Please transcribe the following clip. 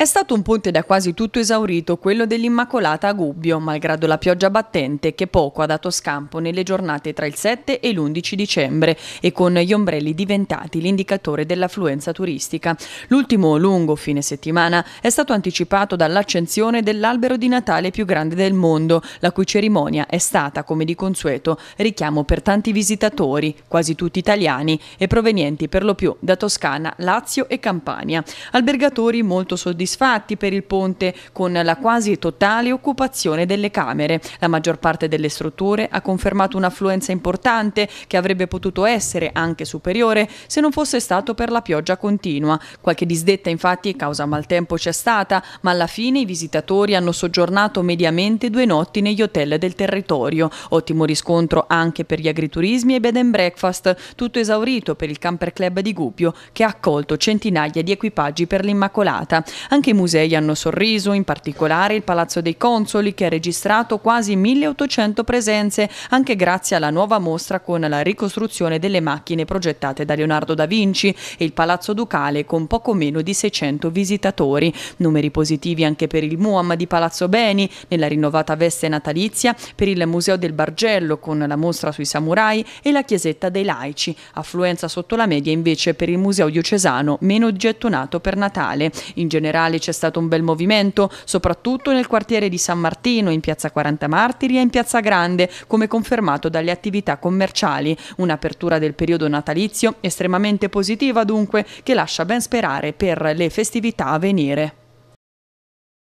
È stato un ponte da quasi tutto esaurito quello dell'Immacolata a Gubbio, malgrado la pioggia battente che poco ha dato scampo nelle giornate tra il 7 e l'11 dicembre e con gli ombrelli diventati l'indicatore dell'affluenza turistica. L'ultimo lungo fine settimana è stato anticipato dall'accensione dell'albero di Natale più grande del mondo, la cui cerimonia è stata, come di consueto, richiamo per tanti visitatori, quasi tutti italiani e provenienti per lo più da Toscana, Lazio e Campania. Albergatori molto soddisfatti soddisfatti per il ponte con la quasi totale occupazione delle camere. La maggior parte delle strutture ha confermato un'affluenza importante che avrebbe potuto essere anche superiore se non fosse stato per la pioggia continua. Qualche disdetta infatti causa maltempo c'è stata, ma alla fine i visitatori hanno soggiornato mediamente due notti negli hotel del territorio. Ottimo riscontro anche per gli agriturismi e bed and breakfast, tutto esaurito per il camper club di Gubbio che ha accolto centinaia di equipaggi per l'Immacolata. Anche anche i musei hanno sorriso, in particolare il Palazzo dei Consoli che ha registrato quasi 1800 presenze, anche grazie alla nuova mostra con la ricostruzione delle macchine progettate da Leonardo da Vinci e il Palazzo Ducale con poco meno di 600 visitatori. Numeri positivi anche per il Muam di Palazzo Beni, nella rinnovata veste natalizia, per il Museo del Bargello con la mostra sui samurai e la Chiesetta dei Laici. Affluenza sotto la media invece per il Museo Diocesano, meno gettonato per Natale. In generale quali c'è stato un bel movimento, soprattutto nel quartiere di San Martino, in piazza 40 Martiri e in piazza Grande, come confermato dalle attività commerciali. Un'apertura del periodo natalizio estremamente positiva dunque, che lascia ben sperare per le festività a venire.